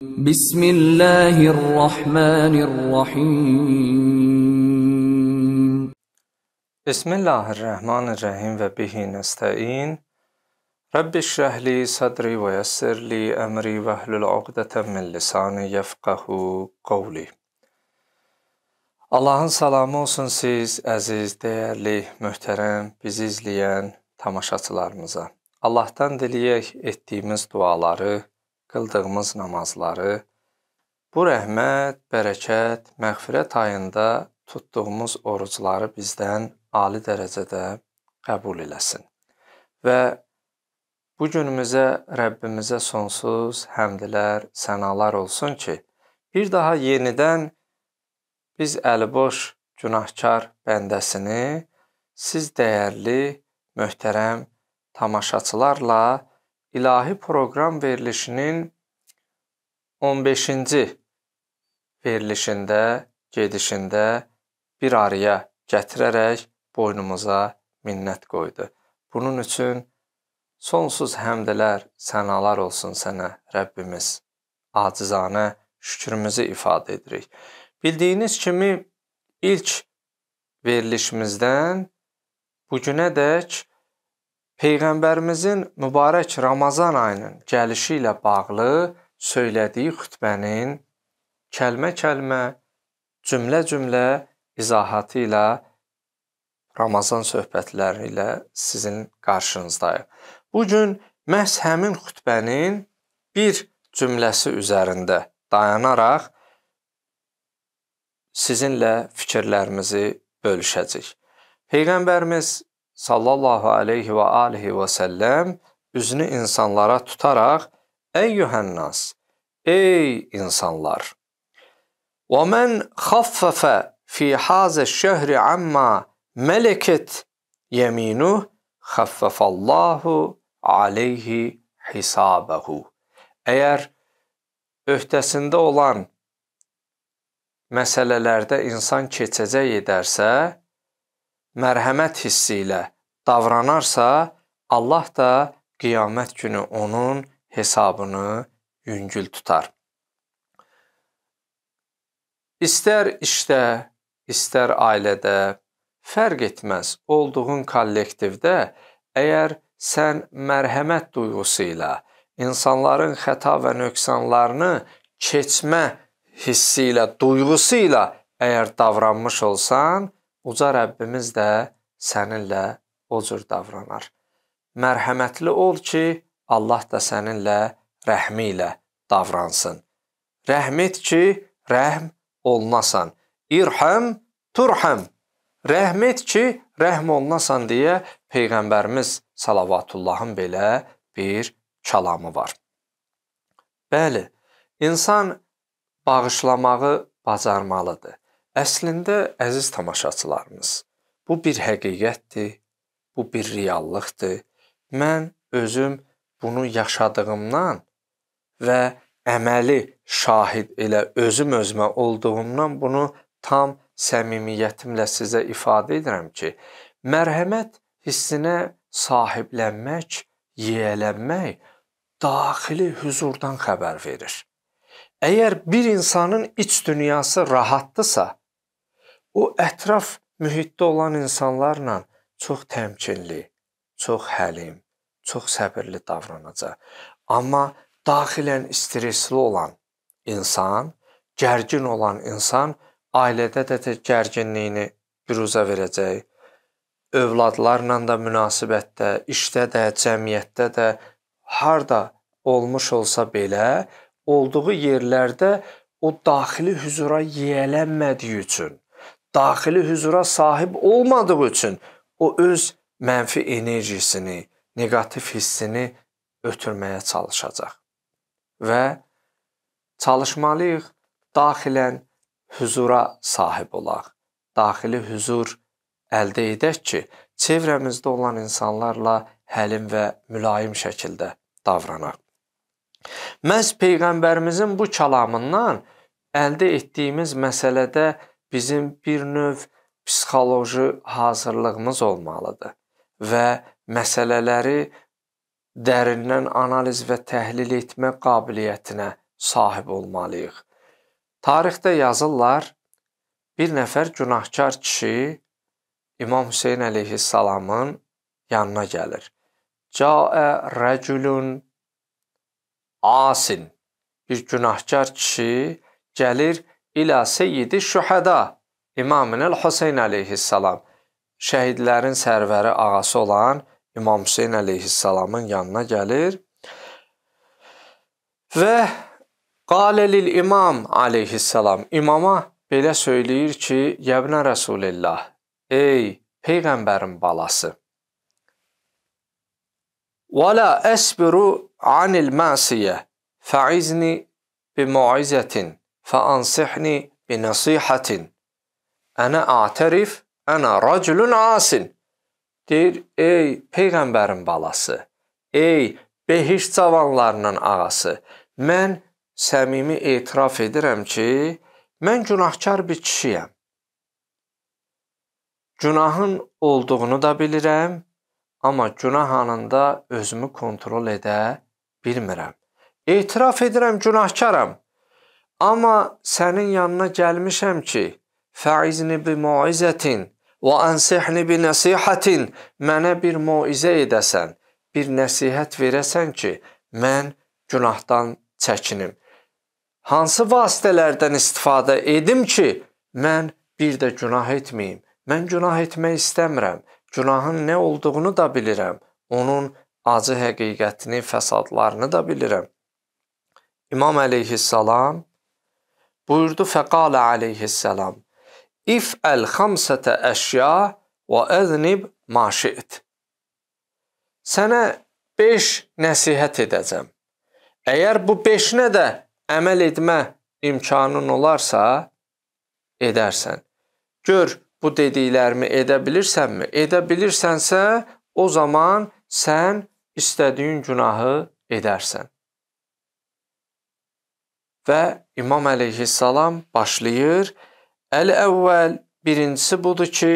بسم الله الرحمن الرحيم بسم الله الرحمن الرحيم وبه نستعين رب اشرح لي صدري ويسر لي أمري واحلل عقدة من لساني يفقه قولي Allahın salamı olsun siz, əziz, dəyərli, möhtərəm, bizi izləyən tamaşaçılarımıza. Allahdan diləyək etdiyimiz duaları qıldığımız namazları, bu rəhmət, bərəkət, məğfirət ayında tutduğumuz orucları bizdən ali dərəcədə qəbul eləsin. Və bu günümüzə Rəbbimizə sonsuz həmdlər, sənalar olsun ki, bir daha yenidən biz əliboş günahkar bəndəsini siz dəyərli, möhtərəm tamaşaçılarla İlahi Proqram verilişinin 15-ci verilişində, gedişində bir araya gətirərək boynumuza minnət qoydu. Bunun üçün sonsuz həmdlər, sənalar olsun sənə, Rəbbimiz. Acizanə şükrümüzü ifadə edirik. Bildiyiniz kimi ilk verilişimizdən bu günədək Peyğəmbərimizin mübarək Ramazan ayının gəlişi ilə bağlı söylədiyi xütbənin kəlmə-kəlmə, cümlə-cümlə izahatı ilə Ramazan söhbətləri ilə sizin qarşınızdayıq. Bu gün məhz həmin xütbənin bir cümləsi üzərində dayanaraq sizinlə fikirlərimizi bölüşəcək. Peyğəmbərimiz sallallahu aleyhi və alihi və səlləm üzünü insanlara tutaraq Eyyuhənnas, ey insanlar! Və mən xaffəfə fi hazə şəhri amma mələkət yeminu xaffəfəllahu aleyhi hisabəhu. Əgər öhdəsində olan məsələlərdə insan keçəcək edərsə, mərhəmət hissi ilə davranarsa, Allah da qiyamət günü onun hesabını yüngül tutar. İstər işdə, istər ailədə, fərq etməz. Olduğun kollektivdə əgər sən mərhəmət duyğusu ilə insanların xəta və nöqsanlarını keçmə hissi ilə, duyğusu ilə əgər davranmış olsan, uca Rəbbimiz də səninlə o cür davranar. Mərhəmətli ol ki, Allah da səninlə rəhmi ilə davransın. Rəhm et ki, rəhm olunasan. İrham turham. Rəhm et ki, rəhm olunasan deyə peyğəmbərimiz salavatullahın belə bir kəlamı var. Bəli, insan bağışlamağı bacarmalıdır. Əslində, əziz tamaşaçılarımız, bu bir həqiqətdir, bu bir reallıqdır. Mən özüm bunu yaşadığımdan və əməli şahid elə özüm özümə olduğumdan bunu tam səmimiyyətimlə sizə ifadə edirəm ki, mərhəmət hissinə sahiblənmək, yiyələnmək daxili huzurdan xəbər verir. Əgər bir insanın iç dünyası rahatdırsa, O ətraf mühitdə olan insanlarla çox təmkinli, çox həlim, çox səbirli davranacaq. Amma daxilən stressli olan insan, gərgin olan insan ailədə də gərginliyini büruzə verəcək. Övladlarla da münasibətdə, işdə də, cəmiyyətdə də harda olmuş olsa belə, olduğu yerlərdə o daxili huzura yiyələnmədiyi üçün daxili hüzura sahib olmadığı üçün o öz mənfi enerjisini, neqativ hissini ötürməyə çalışacaq. Və çalışmalıyıq daxilən hüzura sahib olaq. Daxili hüzur əldə edək ki, çevrəmizdə olan insanlarla həlim və mülayim şəkildə davranaq. Məhz peyğəmbərimizin bu kəlamından əldə etdiyimiz məsələdə bizim bir növ psixoloji hazırlığımız olmalıdır və məsələləri dərindən analiz və təhlil etmə qabiliyyətinə sahib olmalıyıq. Tarixdə yazırlar, bir nəfər günahkar kişi İmam Hüseyn əleyhissalamın yanına gəlir. Ca'ə rəculun asin. Bir günahkar kişi gəlir ilə seyyidi şühəda İmaminəl Hüseyn əleyhissalam şəhidlərin sərvəri ağası olan İmam Hüseyn əleyhissalamın yanına gəlir və qaləlil imam əleyhissalam imama belə söyləyir ki, Yəbnə Rəsulillah, ey Peyğəmbərin balası, وَلَا أَسْبِرُ عَنِ الْمَعْسِيَةِ فَعِزْنِ بِمُعِزَةٍ فأنصحني بنصيحة Ənə atərif, ənə racülün asin. Deyir, ey Peyğəmbərin balası, ey behiş cavanlarının ağası, mən səmimi etiraf edirəm ki, mən günahkar bir kişiyəm. Günahın olduğunu da bilirəm, amma günah anında özümü kontrol edə bilmirəm. Etiraf edirəm, günahkaram. Amma sənin yanına gəlmişəm ki, fəizni bi muizətin və ənsihni bi nəsihətin mənə bir muizə edəsən, bir nəsihət verəsən ki, mən günahdan çəkinim. Hansı vasitələrdən istifadə edim ki, mən bir də günah etməyim. Mən günah etmək istəmirəm. Günahın nə olduğunu da bilirəm. Onun acı həqiqətini, fəsadlarını da bilirəm. İmam əleyhissalam buyurdu fəqalə aleyhissalam İf'əl xamsətə əşya və əznib maşi'd. Sənə beş nəsihət edəcəm. Əgər bu beşinə də əməl etmə imkanın olarsa, edərsən. Gör, bu dediklərimi edə bilirsənmi? Edə bilirsənsə, o zaman sən istədiyin günahı edərsən və İmam əleyhissalam başlayır. Əl-əvvəl birincisi budur ki,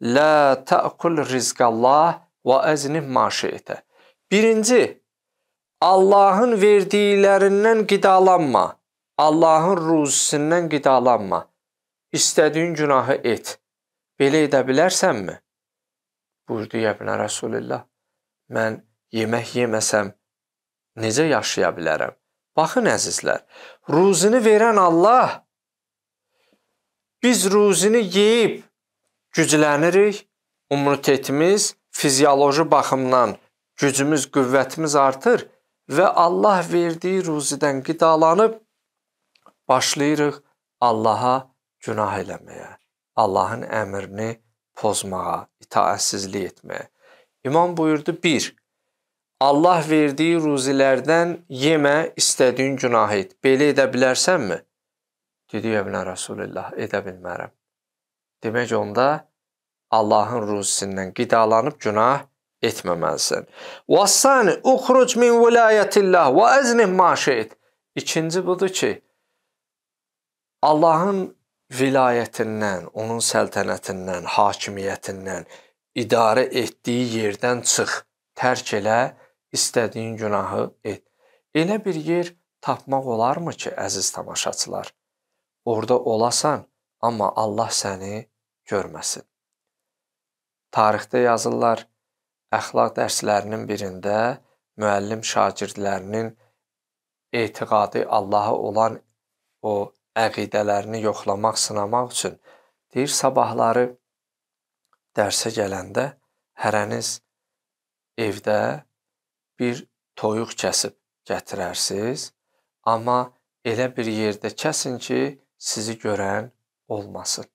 Lə tə'kul rizqallah və əznih maşiyyətə. Birinci, Allahın verdiklərindən qidalanma. Allahın ruzisindən qidalanma. İstədiyin günahı et. Belə edə bilərsənmi? Buyurdu Yəbnə Rəsulullah. Mən yemək yeməsəm necə yaşaya bilərəm? Baxın əzizlər, ruzini verən Allah. Biz ruzini yeyib güclənirik, immunitetimiz fizioloji baxımdan gücümüz, qüvvətimiz artır və Allah verdiyi ruzidən qidalanıb başlayırıq Allaha günah eləməyə, Allahın əmrini pozmağa, itaətsizlik etməyə. İmam buyurdu 1. Allah verdiyi ruzilərdən yemə, istədiyin günah et. Belə edə bilərsənmi? Dedi Əbnə Rasulullah, edə bilmərəm. Demək onda Allahın ruzisindən qidalanıb günah etməməlisən. Vassani uxruc min vilayətillah və əznih maşeyt. İkinci budur ki, Allahın vilayətindən, onun səltənətindən, hakimiyyətindən, idarə etdiyi yerdən çıx, tərk elə istədiyin günahı et. Elə bir yer tapmaq olarmı ki, əziz tamaşaçılar? Orda olasan, amma Allah səni görməsin. Tarixdə yazırlar, əxlaq dərslərinin birində müəllim şagirdlərinin etiqadı Allaha olan o əqidələrini yoxlamaq, sınamaq üçün deyir sabahları dərsə gələndə hərəniz evdə bir toyuq kəsib gətirərsiz, amma elə bir yerdə kəsin ki, sizi görən olmasın.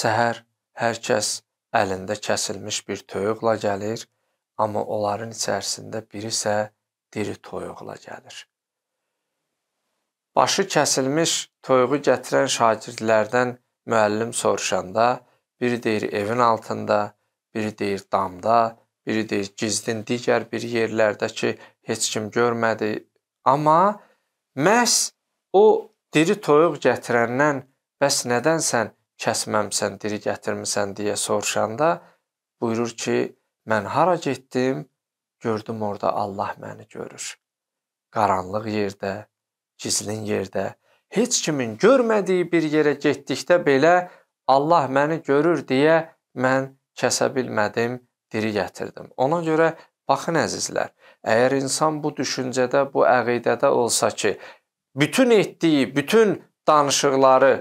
Səhər hər kəs əlində kəsilmiş bir toyuqla gəlir, amma onların içərisində biri isə diri toyuqla gəlir. Başı kəsilmiş toyuğu gətirən şagirdlərdən müəllim soruşanda, biri deyir evin altında, biri deyir damda, biridir. Gizdin digər bir yerlərdə ki, heç kim görmədi. Amma məhz o diri toyuq gətirəndən bəs nədən sən kəsməmsən, diri gətirmisən deyə soruşanda buyurur ki, mən hara getdim, gördüm orada Allah məni görür. Qaranlıq yerdə, gizlin yerdə, heç kimin görmədiyi bir yerə getdikdə belə Allah məni görür deyə mən kəsə bilmədim diri gətirdim. Ona görə baxın əzizlər, əgər insan bu düşüncədə, bu əqidədə olsa ki, bütün etdiyi, bütün danışıqları,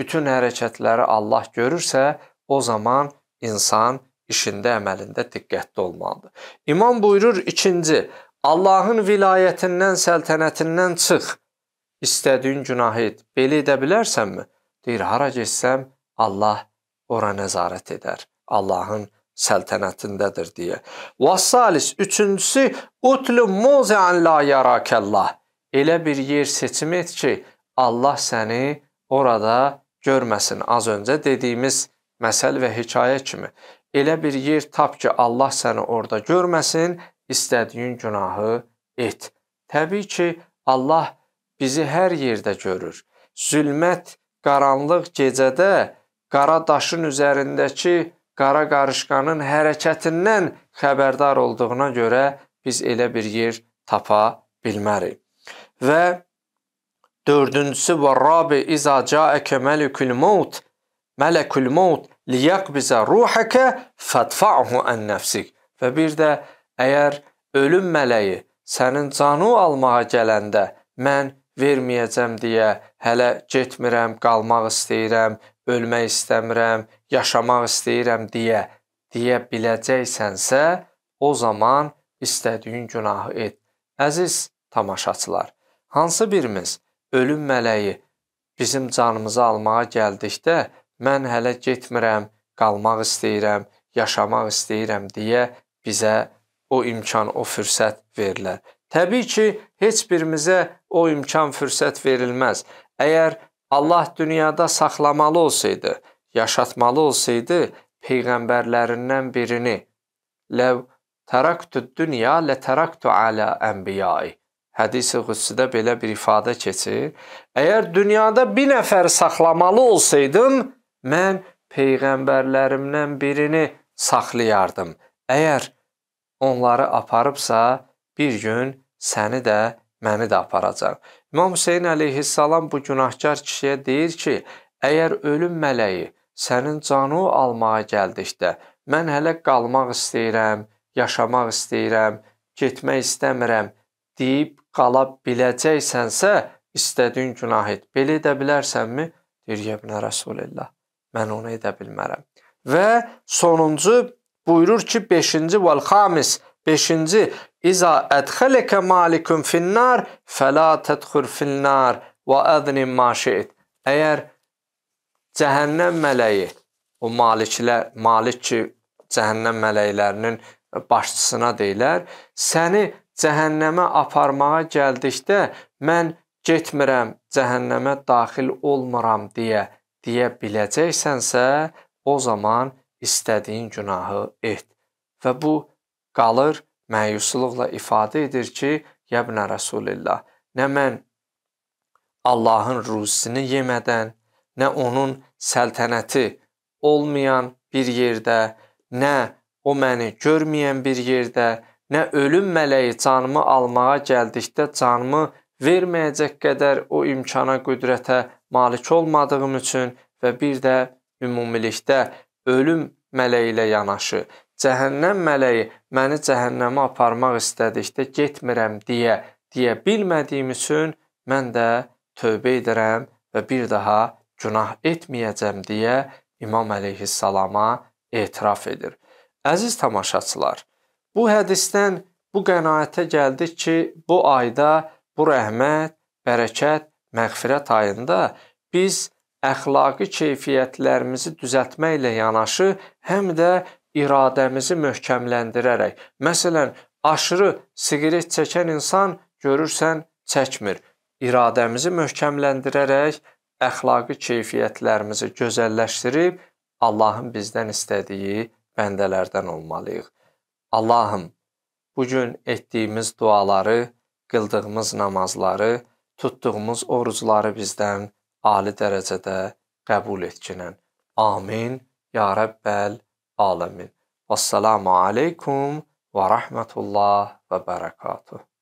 bütün hərəkətləri Allah görürsə, o zaman insan işində, əməlində diqqətli olmalıdır. İmam buyurur ikinci, Allahın vilayətindən, səltənətindən çıx. İstədiyin günah et. Belə edə bilərsənmi? Deyir, hara getsəm Allah ora nəzarət edər. Allahın səltənətindədir deyə. Və salis üçüncüsü utlu muzan la yarakallah. Elə bir yer seçim et ki, Allah səni orada görməsin. Az öncə dediyimiz məsəl və hekayə kimi. Elə bir yer tap ki, Allah səni orada görməsin, istədiyin günahı et. Təbii ki, Allah bizi hər yerdə görür. Zülmət, qaranlıq gecədə qara daşın üzərindəki qara qarışqanın hərəkətindən xəbərdar olduğuna görə biz elə bir yer tapa bilmərik. Və dördüncüsü və rabi iza caəkə məlükül maut mələkül maut liyaqbiza ruhaka fadfa'hu an nafsik. Və bir də əgər ölüm mələyi sənin canı almağa gələndə mən verməyəcəm deyə hələ getmirəm, qalmaq istəyirəm, ölmək istəmirəm, yaşamaq istəyirəm deyə deyə biləcəksənsə, o zaman istədiyin günahı et. Əziz tamaşaçılar, hansı birimiz ölüm mələyi bizim canımızı almağa gəldikdə mən hələ getmirəm, qalmaq istəyirəm, yaşamaq istəyirəm deyə bizə o imkan, o fürsət verilər. Təbii ki, heç birimizə o imkan, fürsət verilməz. Əgər Allah dünyada saxlamalı olsaydı, yaşatmalı olsaydı, peyğəmbərlərindən birini Ləv təraktü dünya lə təraktü alə ənbiyai. Hədisi qüdsüdə belə bir ifadə keçir. Əgər dünyada bir nəfər saxlamalı olsaydım, mən peyğəmbərlərimdən birini saxlayardım. Əgər onları aparıbsa, bir gün səni də məni də aparacaq. İmam Hüseyn əleyhissalam bu günahkar kişiyə deyir ki, əgər ölüm mələyi sənin canı almağa gəldikdə, mən hələ qalmaq istəyirəm, yaşamaq istəyirəm, getmək istəmirəm deyib qala biləcəksənsə, istədiyin günah et. Belə edə bilərsənmi? Deyir Yəbnə Rəsulillah, mən onu edə bilmərəm. Və sonuncu buyurur ki, 5-ci vəl xamis Beşinci, İza ədxələkə malikun finnar, fəla tədxür finnar və əznin maşiid. Əgər cəhənnəm mələyi, o maliklər, malik ki, cəhənnəm mələklərinin başçısına deyilər, səni cəhənnəmə aparmağa gəldikdə mən getmirəm, cəhənnəmə daxil olmuram deyə deyə biləcəksənsə, o zaman istədiyin günahı et. Və bu qalır, məyusluqla ifadə edir ki, Yəbnə Rəsulillah, nə mən Allahın ruzisini yemədən, nə onun səltənəti olmayan bir yerdə, nə o məni görməyən bir yerdə, nə ölüm mələyi canımı almağa gəldikdə canımı verməyəcək qədər o imkana, qüdrətə malik olmadığım üçün və bir də ümumilikdə ölüm mələyi ilə yanaşı Cəhənnəm mələyi məni cəhənnəmə aparmaq istədikdə getmirəm deyə deyə bilmədiyim üçün mən də tövbə edirəm və bir daha günah etməyəcəm deyə İmam əleyhissalama etiraf edir. Əziz tamaşaçılar, bu hədisdən bu qənaətə gəldik ki, bu ayda bu rəhmət, bərəkət, məğfirət ayında biz əxlaqi keyfiyyətlərimizi düzəltməklə yanaşı, həm də iradəmizi möhkəmləndirərək. Məsələn, aşırı siqaret çəkən insan görürsən çəkmir. İradəmizi möhkəmləndirərək əxlaqi keyfiyyətlərimizi gözəlləşdirib Allahın bizdən istədiyi bəndələrdən olmalıyıq. Allahım, bu gün etdiyimiz duaları, qıldığımız namazları, tutduğumuz orucları bizdən ali dərəcədə qəbul etkinən. Amin. Ya Rəbbəl آلمين والسلام عليكم ورحمة الله وبركاته